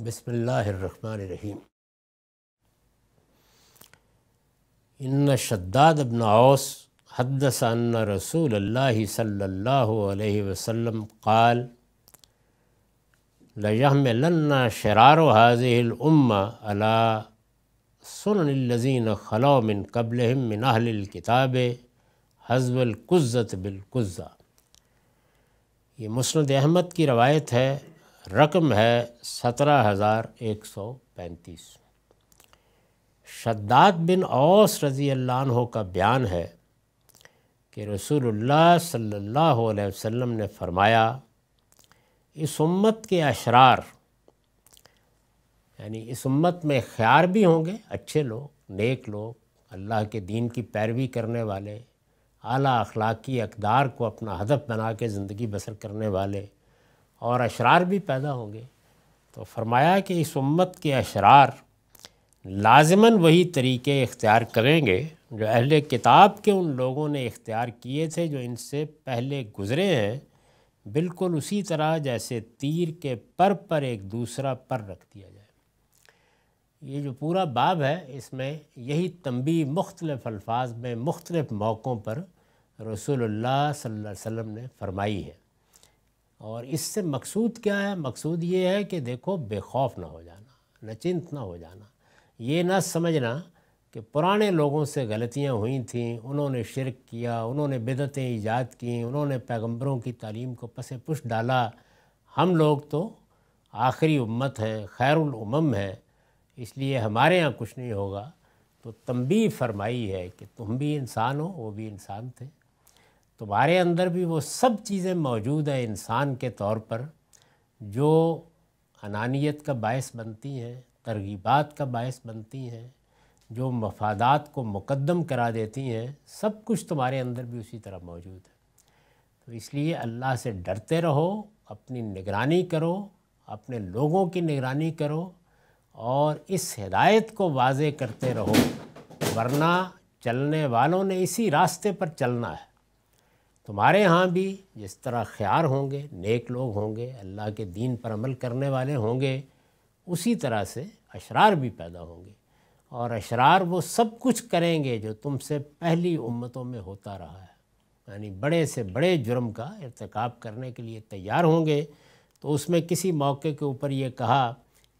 बसमीम इन शद्दाद अबन औस हदसन रसूल अल्लाह सल्ला वसम काल लजहमलन्ना शरार हाजिलम्मा अला सुनलजीन खलो मिन कबल मिन अहलकिताब हजबलकुज़त बिलकुज़ा ये मुस्ंद अहमद की रवायत है रकम है सत्रह हज़ार एक सौ पैंतीस शद्दाद बिन औस रज़ी अल्लाह का बयान है कि रसूलुल्लाह सल्लल्लाहु अलैहि वसल्लम ने फरमाया इस उम्मत के अशरार यानी इस उम्मत में ख्यार भी होंगे अच्छे लोग नेक लोग अल्लाह के दीन की पैरवी करने वाले आला अखलाकी अकदार को अपना हदफ बना के ज़िंदगी बसर करने वाले और अशरार भी पैदा होंगे तो फरमाया कि इस उम्मत के अशरार लाजमन वही तरीके इख्तियार करेंगे जो अहल किताब के उन लोगों ने इख्तियार किए थे जो इनसे पहले गुज़रे हैं बिल्कुल उसी तरह जैसे तीर के पर पर एक दूसरा पर रख दिया जाए ये जो पूरा बाब है इसमें यही तंबी मुख्तलिफ़ अल्फाज में मुख्तलिफ़ मौक़ों पर रसूलुल्लाह सल्लल्लाहु अलैहि वसल्लम ने फरमाई है और इससे मकसूद क्या है मकसूद ये है कि देखो बेखौफ ना हो जाना नचिंत ना हो जाना ये ना समझना कि पुराने लोगों से गलतियाँ हुई थीं उन्होंने शिरक किया उन्होंने बिदतें ईजाद की उन्होंने पैगंबरों की तालीम को पसे पुश डाला हम लोग तो आखिरी उम्मत हैं खैरम है इसलिए हमारे यहाँ कुछ नहीं होगा तो तंबी फरमाई है कि तुम भी इंसान हो वो भी इंसान थे तुम्हारे अंदर भी वो सब चीज़ें मौजूद हैं इंसान के तौर पर जो अनानियत का बायस बनती हैं तरगीबात का बायस बनती हैं जो मफादात को मुकदम करा देती हैं सब कुछ तुम्हारे अंदर भी उसी तरह मौजूद है तो इसलिए अल्लाह से डरते रहो अपनी निगरानी करो अपने लोगों की निगरानी करो और इस हिदायत को वाजे करते रहो वरना चलने वालों ने इसी रास्ते पर चलना है तुम्हारे यहाँ भी जिस तरह ख्यार होंगे नेक लोग होंगे अल्लाह के दीन पर अमल करने वाले होंगे उसी तरह से अशरार भी पैदा होंगे और अशरार वो सब कुछ करेंगे जो तुमसे पहली उम्मतों में होता रहा है यानी बड़े से बड़े जुर्म का इरतकब करने के लिए तैयार होंगे तो उसमें किसी मौके के ऊपर ये कहा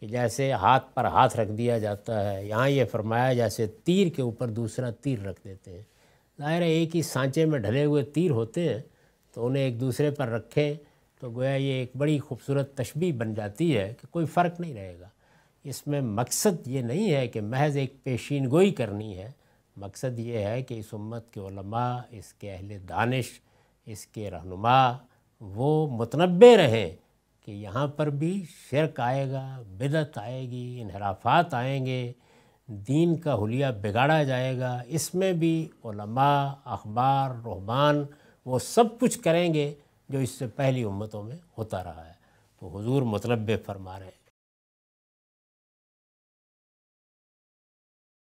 कि जैसे हाथ पर हाथ रख दिया जाता है यहाँ ये फरमाया जैसे तीर के ऊपर दूसरा तीर रख देते हैं है एक ही सांचे में ढले हुए तीर होते हैं तो उन्हें एक दूसरे पर रखें तो गोया ये एक बड़ी खूबसूरत तशबी बन जाती है कि कोई फ़र्क नहीं रहेगा इसमें मकसद ये नहीं है कि महज एक पेशीन गोई करनी है मकसद ये है कि इस उम्मत के उलमा इसके अहल दानिश इसके रहनुमा वो मुतनबे रहें कि यहाँ पर भी शिरक आएगा बिदत आएगी इनहराफात आएंगे दीन का हुलिया बिगाड़ा जाएगा इसमें भी ओलमा अखबार रहमान वो सब कुछ करेंगे जो इससे पहली उम्मतों में होता रहा है तो हुजूर मतलब फरमा रहे हैं